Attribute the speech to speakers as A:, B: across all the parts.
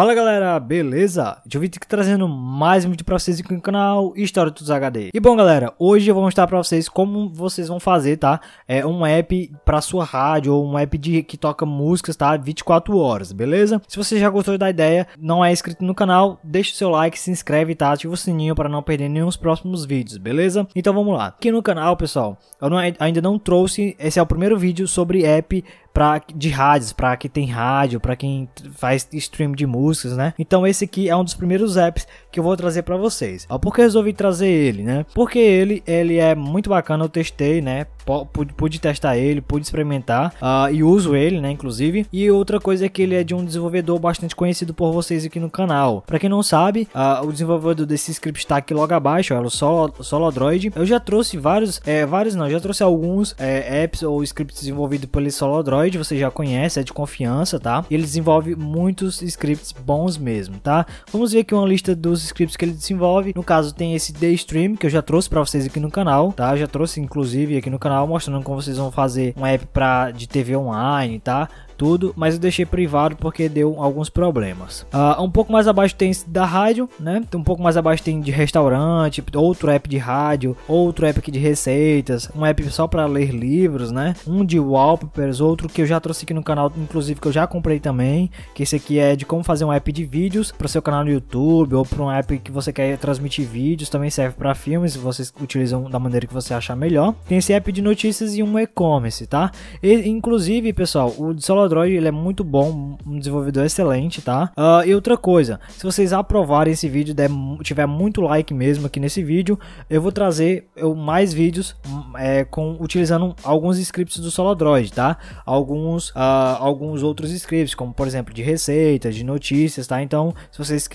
A: Fala galera, beleza? Eu vim aqui trazendo mais um vídeo pra vocês aqui no canal História dos HD. E bom galera, hoje eu vou mostrar pra vocês como vocês vão fazer, tá? É um app pra sua rádio ou um app de, que toca músicas, tá? 24 horas, beleza? Se você já gostou da ideia, não é inscrito no canal, deixa o seu like, se inscreve, tá? Ativa o sininho pra não perder nenhum dos próximos vídeos, beleza? Então vamos lá. Aqui no canal, pessoal, eu não, ainda não trouxe, esse é o primeiro vídeo sobre app pra, de rádios, para quem tem rádio, para quem faz stream de músicas, né? Então esse aqui é um dos primeiros apps que eu vou trazer para vocês. Ó, por que eu resolvi trazer ele, né? Porque ele, ele é muito bacana, eu testei, né? Pude, pude testar ele, pude experimentar uh, e uso ele, né? Inclusive. E outra coisa é que ele é de um desenvolvedor bastante conhecido por vocês aqui no canal. Para quem não sabe, uh, o desenvolvedor desse script está aqui logo abaixo, É o Solo, Solodroid. Eu já trouxe vários, é, vários não, já trouxe alguns é, apps ou scripts desenvolvidos pelo Solodroid Android, você já conhece, é de confiança, tá? E ele desenvolve muitos scripts bons mesmo, tá? Vamos ver aqui uma lista dos scripts que ele desenvolve. No caso, tem esse Daystream, que eu já trouxe para vocês aqui no canal, tá? Eu já trouxe, inclusive, aqui no canal, mostrando como vocês vão fazer uma app pra, de TV online, tá? tudo, mas eu deixei privado porque deu alguns problemas. Uh, um pouco mais abaixo tem da rádio, né? Um pouco mais abaixo tem de restaurante, outro app de rádio, outro app aqui de receitas, um app só para ler livros, né? Um de wallpapers, outro que eu já trouxe aqui no canal, inclusive que eu já comprei também, que esse aqui é de como fazer um app de vídeos para seu canal no YouTube ou para um app que você quer transmitir vídeos, também serve para filmes, vocês utilizam da maneira que você achar melhor. Tem esse app de notícias e um e-commerce, tá? E, inclusive, pessoal, o solo Android ele é muito bom, um desenvolvedor excelente, tá? Uh, e outra coisa, se vocês aprovarem esse vídeo, der, tiver muito like mesmo aqui nesse vídeo, eu vou trazer eu, mais vídeos hum, é, com, utilizando alguns scripts do Solodroid, tá? Alguns, uh, alguns outros scripts, como por exemplo de receitas, de notícias, tá? Então, se vocês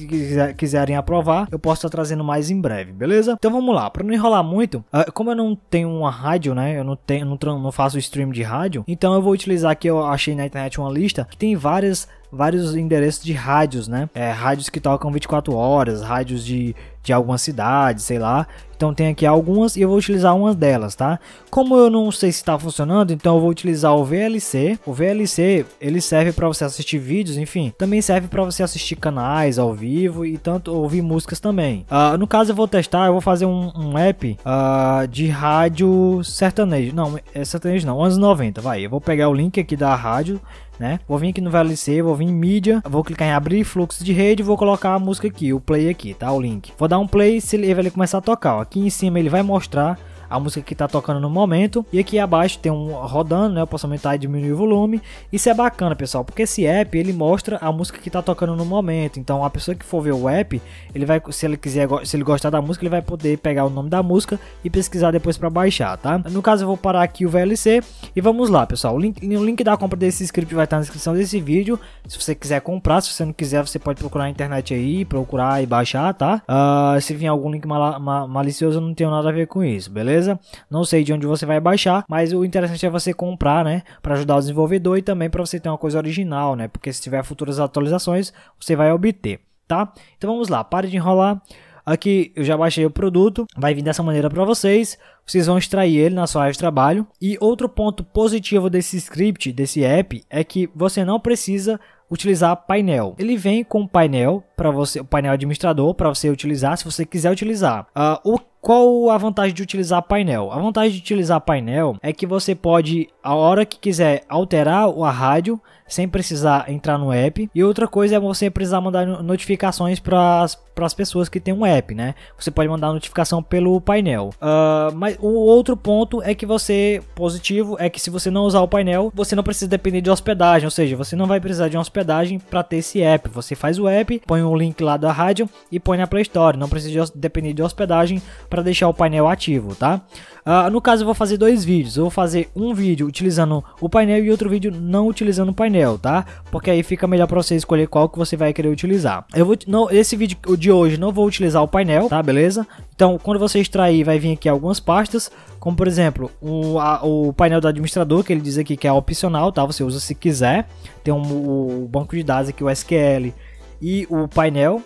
A: quiserem aprovar, eu posso estar trazendo mais em breve, beleza? Então vamos lá, para não enrolar muito, uh, como eu não tenho uma rádio, né? Eu não, tenho, não, não faço stream de rádio, então eu vou utilizar que eu achei na internet internet uma lista que tem várias vários endereços de rádios, né? É, rádios que tocam 24 horas, rádios de de alguma cidade, sei lá. Então tem aqui algumas e eu vou utilizar uma delas, tá? Como eu não sei se está funcionando, então eu vou utilizar o VLC. O VLC, ele serve para você assistir vídeos, enfim. Também serve para você assistir canais ao vivo e tanto ouvir músicas também. Uh, no caso eu vou testar, eu vou fazer um, um app uh, de rádio sertanejo. Não, é sertanejo não, anos 90, vai. Eu vou pegar o link aqui da rádio, né? Vou vir aqui no VLC, vou vir em mídia, vou clicar em abrir fluxo de rede e vou colocar a música aqui, o play aqui, tá? O link. Vou dar dar um play, se ele vai começar a tocar. Ó. Aqui em cima ele vai mostrar a música que está tocando no momento. E aqui abaixo tem um rodando, né? Eu posso aumentar tá e diminuir o volume. Isso é bacana, pessoal, porque esse app ele mostra a música que está tocando no momento. Então a pessoa que for ver o app, ele vai, se ele quiser, se ele gostar da música, ele vai poder pegar o nome da música e pesquisar depois para baixar, tá? No caso eu vou parar aqui o VLC e vamos lá, pessoal. O link, o link da compra desse script vai estar na descrição desse vídeo. Se você quiser comprar, se você não quiser, você pode procurar na internet aí, procurar e baixar, tá? Uh, se vir algum link mal, mal, malicioso, não tenho nada a ver com isso, beleza? beleza? Não sei de onde você vai baixar, mas o interessante é você comprar, né? Para ajudar o desenvolvedor e também para você ter uma coisa original, né? Porque se tiver futuras atualizações, você vai obter, tá? Então vamos lá, pare de enrolar. Aqui eu já baixei o produto, vai vir dessa maneira para vocês. Vocês vão extrair ele na sua área de trabalho. E outro ponto positivo desse script, desse app, é que você não precisa utilizar painel. Ele vem com painel para você, o painel administrador para você utilizar, se você quiser utilizar. Uh, o qual a vantagem de utilizar painel? A vantagem de utilizar painel é que você pode a hora que quiser alterar a rádio sem precisar entrar no app. E outra coisa é você precisar mandar notificações para as pessoas que têm um app, né? Você pode mandar notificação pelo painel. Uh, mas o outro ponto é que você, positivo, é que se você não usar o painel, você não precisa depender de hospedagem, ou seja, você não vai precisar de hospedagem para ter esse app. Você faz o app, põe o um link lá da rádio e põe na Play Store. Não precisa depender de hospedagem para deixar o painel ativo, tá? Uh, no caso, eu vou fazer dois vídeos. Eu vou fazer um vídeo utilizando o painel e outro vídeo não utilizando o painel, tá? Porque aí fica melhor para você escolher qual que você vai querer utilizar. Eu vou não, esse vídeo de hoje não vou utilizar o painel, tá? Beleza? Então, quando você extrair, vai vir aqui algumas pastas, como por exemplo, o, a, o painel do administrador, que ele diz aqui que é opcional, tá? Você usa se quiser. Tem um, o banco de dados aqui, o SQL e o painel,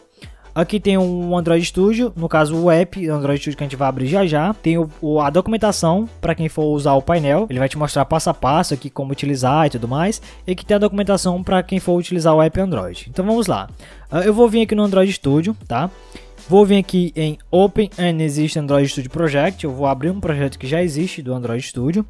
A: Aqui tem um Android Studio, no caso o app Android Studio que a gente vai abrir já já. Tem o, o a documentação para quem for usar o painel, ele vai te mostrar passo a passo aqui como utilizar e tudo mais. E aqui tem a documentação para quem for utilizar o app Android. Então vamos lá. Ah, eu vou vir aqui no Android Studio, tá? Vou vir aqui em Open and Exist Android Studio Project. Eu vou abrir um projeto que já existe do Android Studio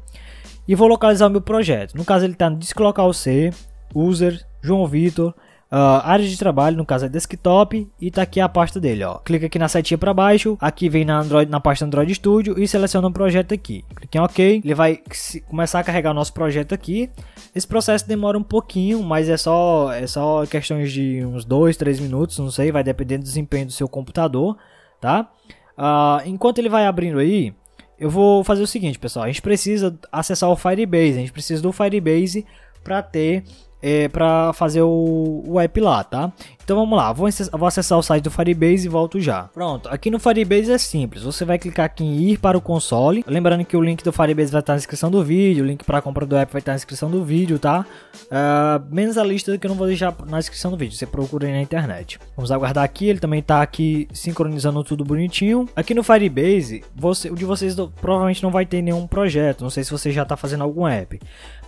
A: e vou localizar o meu projeto. No caso ele está no Deslocal C, User, João Vitor Uh, área de trabalho, no caso é desktop, e tá aqui a pasta dele, ó. Clica aqui na setinha para baixo, aqui vem na, Android, na pasta Android Studio e seleciona um projeto aqui. Clique em OK, ele vai começar a carregar o nosso projeto aqui. Esse processo demora um pouquinho, mas é só, é só questões de uns 2, 3 minutos, não sei, vai depender do desempenho do seu computador, tá? Uh, enquanto ele vai abrindo aí, eu vou fazer o seguinte, pessoal. A gente precisa acessar o Firebase, a gente precisa do Firebase para ter é, para fazer o, o app lá, tá? Então vamos lá, vou acessar, vou acessar o site do Firebase e volto já. Pronto, aqui no Firebase é simples, você vai clicar aqui em ir para o console, lembrando que o link do Firebase vai estar na descrição do vídeo, o link para compra do app vai estar na descrição do vídeo, tá? Uh, menos a lista que eu não vou deixar na descrição do vídeo, você procura aí na internet. Vamos aguardar aqui, ele também tá aqui sincronizando tudo bonitinho. Aqui no Firebase, você, o de vocês do, provavelmente não vai ter nenhum projeto, não sei se você já tá fazendo algum app,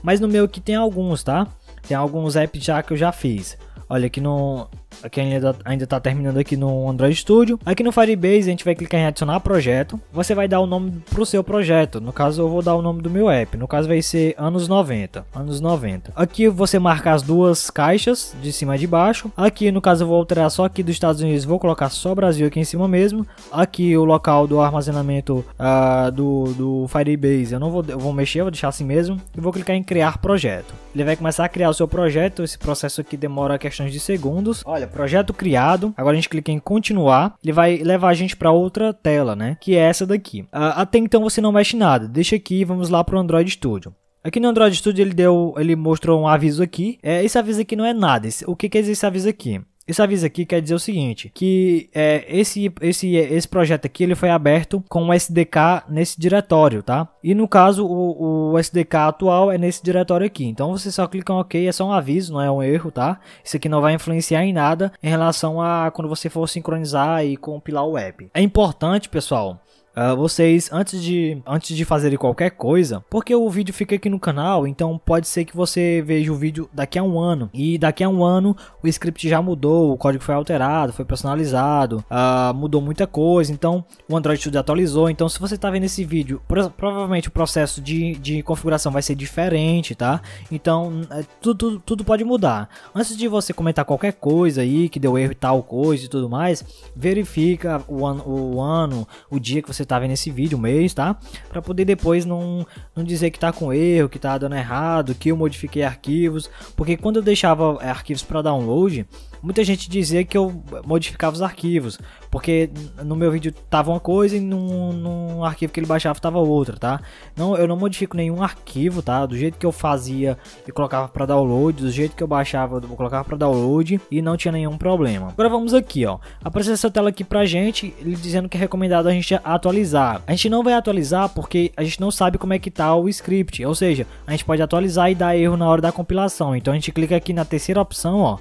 A: mas no meu aqui tem alguns, tá? Tem alguns apps já que eu já fiz. Olha, que não Aqui ainda, está tá terminando aqui no Android Studio. Aqui no Firebase a gente vai clicar em adicionar projeto. Você vai dar o nome pro seu projeto. No caso eu vou dar o nome do meu app. No caso vai ser anos 90. Anos 90. Aqui você marca as duas caixas de cima e de baixo. Aqui no caso eu vou alterar só aqui dos Estados Unidos. Vou colocar só Brasil aqui em cima mesmo. Aqui o local do armazenamento uh, do, do Firebase. Eu não vou, eu vou mexer, eu vou deixar assim mesmo. E vou clicar em criar projeto. Ele vai começar a criar o seu projeto. Esse processo aqui demora questões de segundos. Olha Olha, projeto criado. Agora a gente clica em continuar. Ele vai levar a gente para outra tela, né? Que é essa daqui. Ah, até então você não mexe nada. Deixa aqui, vamos lá para o Android Studio. Aqui no Android Studio ele deu, ele mostrou um aviso aqui. É, esse aviso aqui não é nada. Esse, o que, que é esse aviso aqui? Esse aviso aqui quer dizer o seguinte, que é, esse, esse, esse projeto aqui ele foi aberto com o SDK nesse diretório, tá? E no caso, o, o SDK atual é nesse diretório aqui. Então você só clica em OK, é só um aviso, não é um erro, tá? Isso aqui não vai influenciar em nada em relação a quando você for sincronizar e compilar o app. É importante, pessoal, Uh, vocês, antes de, antes de fazerem qualquer coisa, porque o vídeo fica aqui no canal, então pode ser que você veja o vídeo daqui a um ano. E daqui a um ano o script já mudou, o código foi alterado, foi personalizado, uh, mudou muita coisa, então o Android Studio atualizou. Então se você está vendo esse vídeo, pro, provavelmente o processo de, de configuração vai ser diferente, tá? Então é, tudo, tudo, tudo pode mudar. Antes de você comentar qualquer coisa aí, que deu erro e tal coisa e tudo mais, verifica o, o ano, o dia que você você tá vendo esse vídeo mês, tá? Para poder depois não, não dizer que tá com erro, que tá dando errado, que eu modifiquei arquivos, porque quando eu deixava arquivos para download, Muita gente dizia que eu modificava os arquivos, porque no meu vídeo tava uma coisa e num, num arquivo que ele baixava tava outra, tá? Não, eu não modifico nenhum arquivo, tá? Do jeito que eu fazia e colocava para download, do jeito que eu baixava, eu colocava para download e não tinha nenhum problema. Agora vamos aqui, ó. Apareceu essa tela aqui pra gente, ele dizendo que é recomendado a gente atualizar. A gente não vai atualizar porque a gente não sabe como é que tá o script, ou seja, a gente pode atualizar e dar erro na hora da compilação. Então a gente clica aqui na terceira opção, ó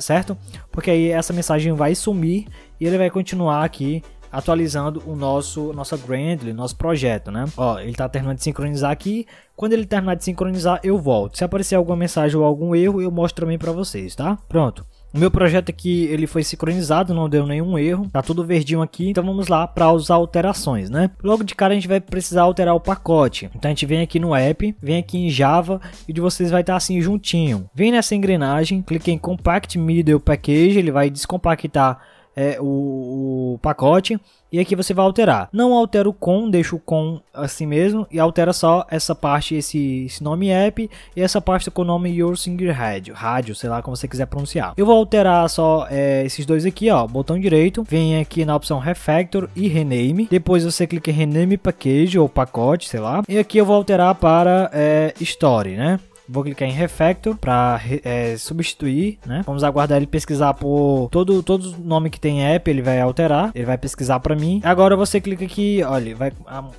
A: certo? Porque aí essa mensagem vai sumir e ele vai continuar aqui atualizando o nosso nossa Grandly, nosso projeto, né? Ó, ele tá terminando de sincronizar aqui. Quando ele terminar de sincronizar, eu volto. Se aparecer alguma mensagem ou algum erro, eu mostro também para vocês, tá? Pronto. O meu projeto aqui, ele foi sincronizado, não deu nenhum erro. Tá tudo verdinho aqui, então vamos lá para as alterações, né? Logo de cara a gente vai precisar alterar o pacote. Então a gente vem aqui no app, vem aqui em Java e de vocês vai estar tá assim juntinho. Vem nessa engrenagem, clique em Compact Middle Package, ele vai descompactar é, o, o, pacote e aqui você vai alterar. Não altera o com, deixa o com assim mesmo e altera só essa parte, esse, esse nome app e essa parte com o nome Your Singer Radio, rádio, sei lá como você quiser pronunciar. Eu vou alterar só é, esses dois aqui, ó, botão direito, vem aqui na opção Refactor e Rename, depois você clica em Rename Package ou pacote, sei lá, e aqui eu vou alterar para é, Story, né? Vou clicar em refactor para é, substituir, né? Vamos aguardar ele pesquisar por todo todo nome que tem app, ele vai alterar, ele vai pesquisar para mim. Agora você clica aqui, olha, vai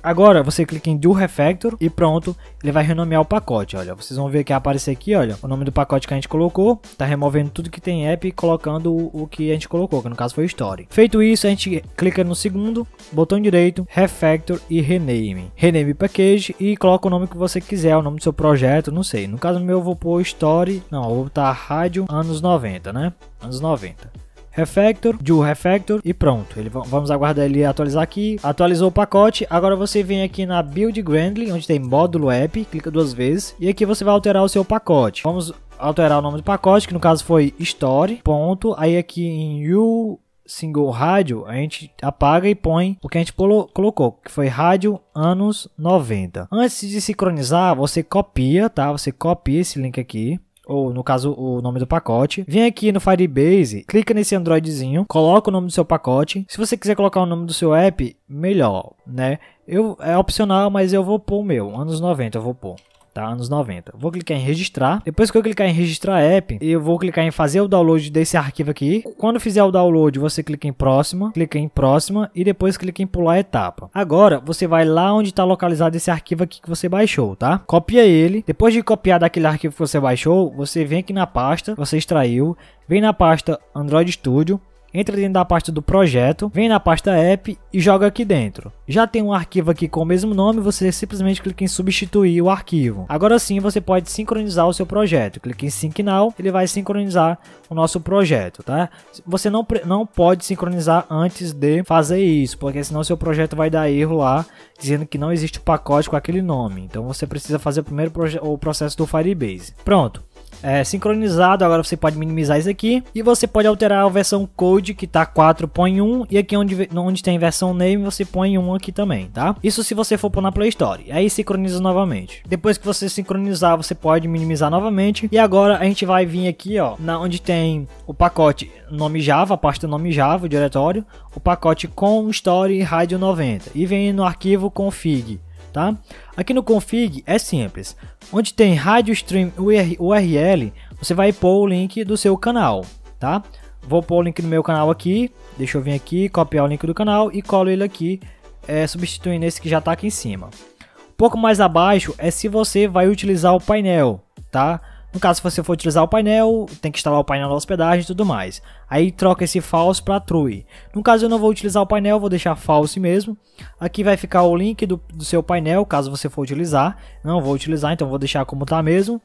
A: agora você clica em do refactor e pronto, ele vai renomear o pacote, olha. Vocês vão ver que aparecer aqui, olha, o nome do pacote que a gente colocou, tá removendo tudo que tem app e colocando o, o que a gente colocou, que no caso foi story. Feito isso, a gente clica no segundo, botão direito, refactor e rename. Rename package e coloca o nome que você quiser, o nome do seu projeto, não sei, no caso meu eu vou pôr Story, não, vou botar rádio anos 90, né? Anos 90. Refactor, do Refactor e pronto. Ele, vamos aguardar ele atualizar aqui. Atualizou o pacote. Agora você vem aqui na Build Grandly, onde tem módulo app, clica duas vezes e aqui você vai alterar o seu pacote. Vamos alterar o nome do pacote, que no caso foi Story. Ponto. Aí aqui em U single rádio, a gente apaga e põe o que a gente colocou, que foi rádio anos 90. Antes de sincronizar, você copia, tá? Você copia esse link aqui ou no caso o nome do pacote. Vem aqui no Firebase, clica nesse Androidzinho, coloca o nome do seu pacote. Se você quiser colocar o nome do seu app, melhor, né? Eu, é opcional, mas eu vou pôr o meu, anos 90 eu vou pôr tá? Anos 90. Vou clicar em registrar. Depois que eu clicar em registrar app, eu vou clicar em fazer o download desse arquivo aqui. Quando fizer o download, você clica em próxima, clica em próxima e depois clica em pular etapa. Agora, você vai lá onde está localizado esse arquivo aqui que você baixou, tá? Copia ele. Depois de copiar daquele arquivo que você baixou, você vem aqui na pasta, você extraiu, vem na pasta Android Studio, entra dentro da pasta do projeto, vem na pasta app e joga aqui dentro. Já tem um arquivo aqui com o mesmo nome, você simplesmente clica em substituir o arquivo. Agora sim você pode sincronizar o seu projeto. Clique em Sync Now, ele vai sincronizar o nosso projeto, tá? Você não, não pode sincronizar antes de fazer isso, porque senão seu projeto vai dar erro lá, dizendo que não existe o pacote com aquele nome. Então você precisa fazer primeiro o processo do Firebase. Pronto, é, sincronizado. Agora você pode minimizar isso aqui. E você pode alterar a versão code que tá 4, põe 1. E aqui onde, onde tem versão name, você põe 1 aqui também, tá? Isso se você for pôr na Play Store. Aí sincroniza novamente. Depois que você sincronizar, você pode minimizar novamente. E agora a gente vai vir aqui, ó, na onde tem o pacote nome Java, a pasta nome Java, o diretório, o pacote com Story Rádio 90 e vem no arquivo config tá? Aqui no config é simples, onde tem rádio stream URL, você vai pôr o link do seu canal, tá? Vou pôr o link do meu canal aqui, deixa eu vir aqui, copiar o link do canal e colo ele aqui, é, substituindo esse que já está aqui em cima. Um pouco mais abaixo é se você vai utilizar o painel, tá? No caso, se você for utilizar o painel, tem que instalar o painel hospedagem e tudo mais. Aí troca esse false para true. No caso, eu não vou utilizar o painel, vou deixar false mesmo. Aqui vai ficar o link do, do seu painel, caso você for utilizar. Não vou utilizar, então vou deixar como está mesmo.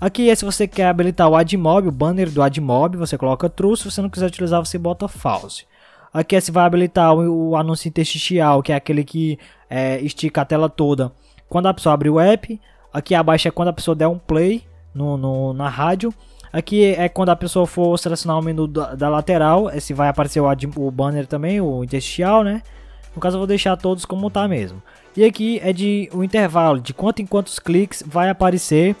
A: Aqui é se você quer habilitar o AdMob, o banner do AdMob, você coloca true, se você não quiser utilizar você bota false. Aqui é se vai habilitar o, o anúncio intersticial, que é aquele que é, estica a tela toda quando a pessoa abre o app. Aqui abaixo é quando a pessoa der um play no, no, na rádio. Aqui é quando a pessoa for selecionar o menu da, da lateral, esse é vai aparecer o, o, banner também, o intersticial, né? No caso eu vou deixar todos como tá mesmo. E aqui é de o intervalo, de quanto em quantos cliques vai aparecer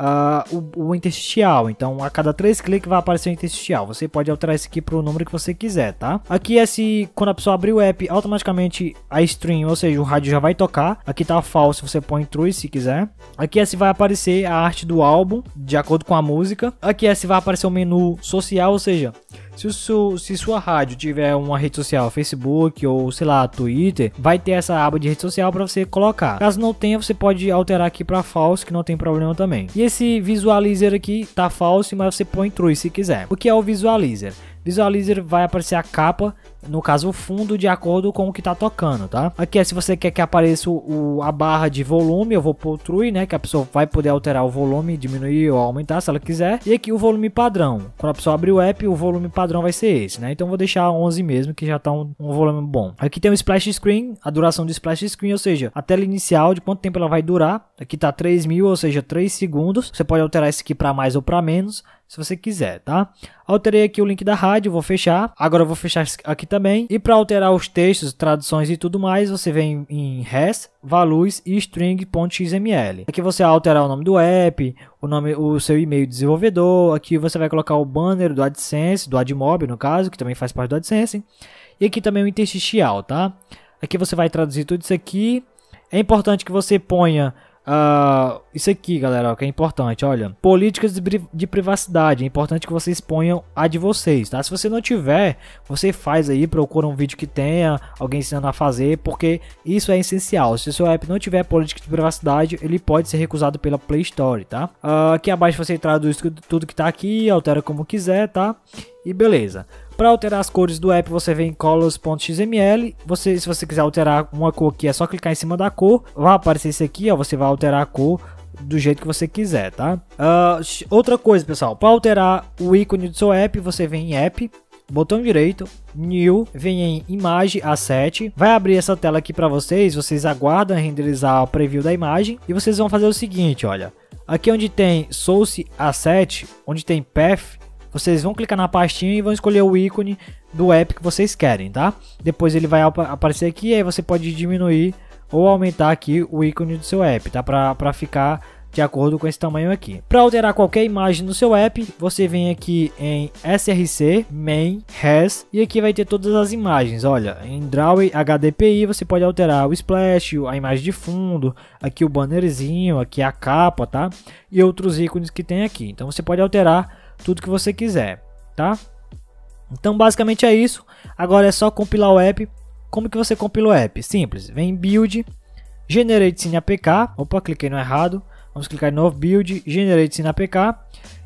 A: uh, o, o, intersticial. Então, a cada três cliques vai aparecer o intersticial. Você pode alterar esse aqui para o número que você quiser, tá? Aqui é se quando a pessoa abrir o app, automaticamente a stream, ou seja, o rádio já vai tocar. Aqui tá falso, você põe true se quiser. Aqui é se vai aparecer a arte do álbum, de acordo com a música. Aqui é se vai aparecer o menu social, ou seja, se, o seu, se sua rádio tiver uma rede social, Facebook ou sei lá, Twitter, vai ter essa aba de rede social para você colocar. Caso não tenha, você pode alterar aqui para false, que não tem problema também. E esse visualizer aqui tá falso, mas você põe true se quiser. O que é o visualizer? Visualizer vai aparecer a capa no caso o fundo de acordo com o que tá tocando, tá? Aqui é se você quer que apareça o, o a barra de volume, eu vou pôr true, né, que a pessoa vai poder alterar o volume, diminuir ou aumentar se ela quiser. E aqui o volume padrão. Quando a pessoa abrir o app, o volume padrão vai ser esse, né? Então vou deixar 11 mesmo, que já tá um, um volume bom. Aqui tem o splash screen, a duração do splash screen, ou seja, a tela inicial de quanto tempo ela vai durar. Aqui tá 3000, mil, ou seja, 3 segundos. Você pode alterar esse aqui para mais ou para menos, se você quiser, tá? Alterei aqui o link da rádio, vou fechar. Agora eu vou fechar aqui também. E para alterar os textos, traduções e tudo mais, você vem em res, values e string.xml. Aqui você alterar o nome do app, o nome, o seu e-mail desenvolvedor. Aqui você vai colocar o banner do AdSense, do AdMob no caso, que também faz parte do AdSense. E aqui também o intersticial, tá? Aqui você vai traduzir tudo isso aqui. É importante que você ponha uh, isso aqui, galera, ó, que é importante, olha. Políticas de privacidade, é importante que vocês ponham a de vocês, tá? Se você não tiver, você faz aí, procura um vídeo que tenha, alguém ensinando a fazer, porque isso é essencial. Se o seu app não tiver política de privacidade, ele pode ser recusado pela Play Store, tá? Uh, aqui abaixo você traduz tudo que tá aqui, altera como quiser, tá? E beleza. Para alterar as cores do app, você vem em colors.xml. Você, se você quiser alterar uma cor aqui, é só clicar em cima da cor. Vai aparecer isso aqui, ó. Você vai alterar a cor do jeito que você quiser, tá? Uh, outra coisa, pessoal, para alterar o ícone do seu app, você vem em app, botão direito, New, vem em imagem A7, vai abrir essa tela aqui para vocês, vocês aguardam renderizar o preview da imagem e vocês vão fazer o seguinte, olha, aqui onde tem Source A7, onde tem Path, vocês vão clicar na pastinha e vão escolher o ícone do app que vocês querem, tá? Depois ele vai aparecer aqui e aí você pode diminuir ou aumentar aqui o ícone do seu app, tá? Para ficar de acordo com esse tamanho aqui. Para alterar qualquer imagem no seu app, você vem aqui em SRC, Main, Res e aqui vai ter todas as imagens. Olha, em Draw HDPI você pode alterar o splash, a imagem de fundo, aqui o bannerzinho, aqui a capa, tá? E outros ícones que tem aqui. Então você pode alterar tudo que você quiser, tá? Então basicamente é isso. Agora é só compilar o app como que você compila o app? Simples, vem em build, generate sim APK, opa, cliquei no errado, vamos clicar em novo build, generate sim APK,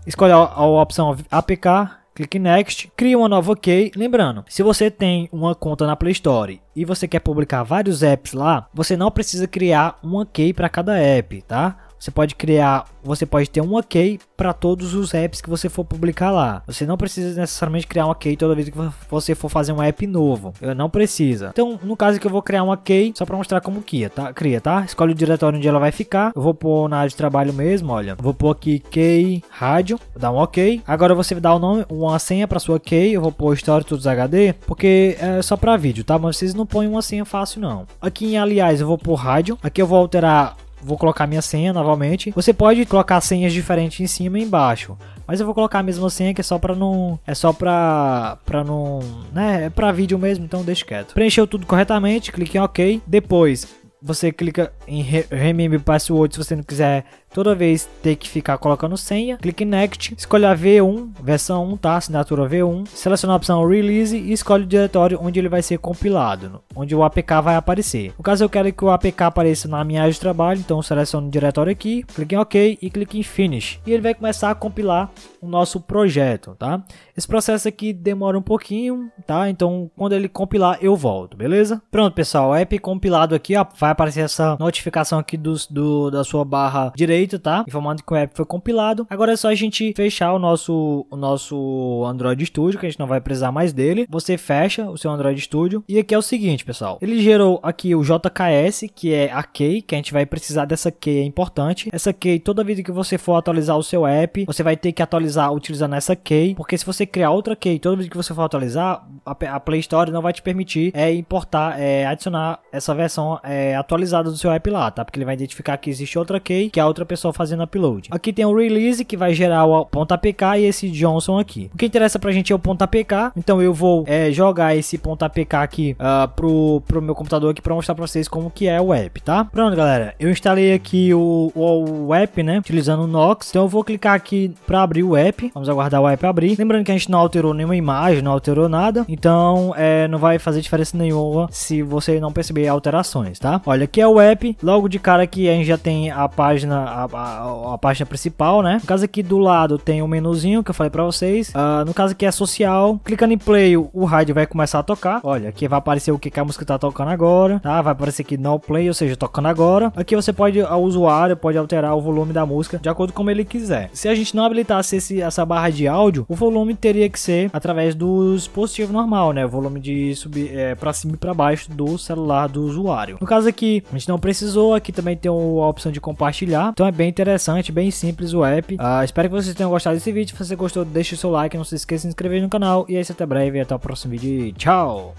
A: escolhe a, a opção APK, clique Next, cria uma nova OK. Lembrando, se você tem uma conta na Play Store e você quer publicar vários apps lá, você não precisa criar uma Key para cada app, tá? Você pode criar, você pode ter um OK para todos os apps que você for publicar lá. Você não precisa necessariamente criar um OK toda vez que você for fazer um app novo. Eu não precisa. Então, no caso que eu vou criar um OK só para mostrar como que tá? Cria, tá? Escolhe o diretório onde ela vai ficar. Eu vou pôr na área de trabalho mesmo, olha. Vou pôr aqui key rádio, dá dar um OK. Agora você dá o um nome, uma senha para sua key. Eu vou pôr histórico dos HD, porque é só para vídeo, tá? Mas vocês não põem uma senha fácil não. Aqui em aliás, eu vou pôr rádio. Aqui eu vou alterar vou colocar minha senha novamente. Você pode colocar senhas diferentes em cima e embaixo. Mas eu vou colocar a mesma senha que é só pra não. É só pra. pra não. né? É pra vídeo mesmo, então deixa quieto. Preencheu tudo corretamente, clique em OK. Depois, você clica em Remember Password se você não quiser toda vez ter que ficar colocando senha. Clique em Next, escolha a V1, versão 1, tá? Assinatura V1. Seleciona a opção Release e escolhe o diretório onde ele vai ser compilado, onde o APK vai aparecer. No caso eu quero que o APK apareça na minha área de trabalho, então seleciono o diretório aqui, clique em OK e clique em Finish. E ele vai começar a compilar o nosso projeto, tá? Esse processo aqui demora um pouquinho, tá? Então quando ele compilar eu volto, beleza? Pronto pessoal, o app compilado aqui ó, vai aparecer essa notificação aqui dos, do, da sua barra direita, tá? Informando que o app foi compilado. Agora é só a gente fechar o nosso, o nosso Android Studio, que a gente não vai precisar mais dele. Você fecha o seu Android Studio. E aqui é o seguinte, pessoal. Ele gerou aqui o JKS, que é a key, que a gente vai precisar dessa key, é importante. Essa key, toda vez que você for atualizar o seu app, você vai ter que atualizar utilizando essa key, porque se você criar outra key, toda vez que você for atualizar, a, a Play Store não vai te permitir é, importar, é, adicionar essa versão é, atualizada do seu app lá, tá? Porque ele vai identificar que existe outra key, que é a outra pessoa fazendo upload. Aqui tem o release, que vai gerar o ponto APK e esse Johnson aqui. O que interessa pra gente é o ponto APK, então eu vou é, jogar esse ponto APK aqui uh, pro, pro meu computador aqui pra mostrar pra vocês como que é o app, tá? Pronto, galera, eu instalei aqui o, o, o app, né? Utilizando o Nox, então eu vou clicar aqui pra abrir o app, vamos aguardar o app abrir. Lembrando que a gente não alterou nenhuma imagem, não alterou nada, então é, não vai fazer diferença nenhuma se você não perceber alterações, tá? Olha, aqui é o app. Logo de cara aqui a gente já tem a página, a, a, a página principal, né? No caso aqui do lado tem o um menuzinho que eu falei pra vocês. Uh, no caso aqui é social. Clicando em play, o rádio vai começar a tocar. Olha, aqui vai aparecer o que, que a música tá tocando agora, tá? Vai aparecer aqui no play, ou seja, tocando agora. Aqui você pode, o usuário pode alterar o volume da música de acordo com como ele quiser. Se a gente não habilitasse esse, essa barra de áudio, o volume teria que ser através do dispositivo normal, né? O volume de subir é, pra cima e pra baixo do celular do usuário. No caso aqui aqui, a gente não precisou. Aqui também tem a opção de compartilhar. Então é bem interessante, bem simples o app. Uh, espero que vocês tenham gostado desse vídeo. Se você gostou, deixe o seu like. Não se esqueça de se inscrever no canal. E é isso, até breve. Até o próximo vídeo. Tchau!